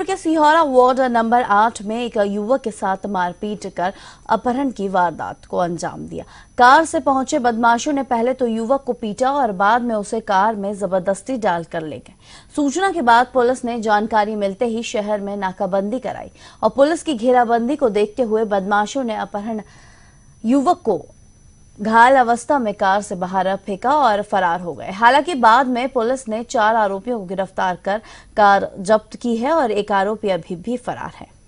जयपुर के Sihora ward number आठ में एक युवक के साथ मारपीट कर अपहरण की वारदात को अंजाम दिया कार से पहुंचे बदमाशों ने पहले तो युवक को पीटा और बाद में उसे कार में जबरदस्ती डालकर ले गए सूचना के बाद पुलिस ने जानकारी मिलते ही शहर में नाकाबंदी कराई और पुलिस की घेराबंदी को देखते हुए बदमाशों ने अपहरण युवक को घायल अवस्था में कार से बाहर फेंका और फरार हो गए हालांकि बाद में पुलिस ने चार आरोपियों को गिरफ्तार कर कार जब्त की है और एक आरोपी अभी भी फरार है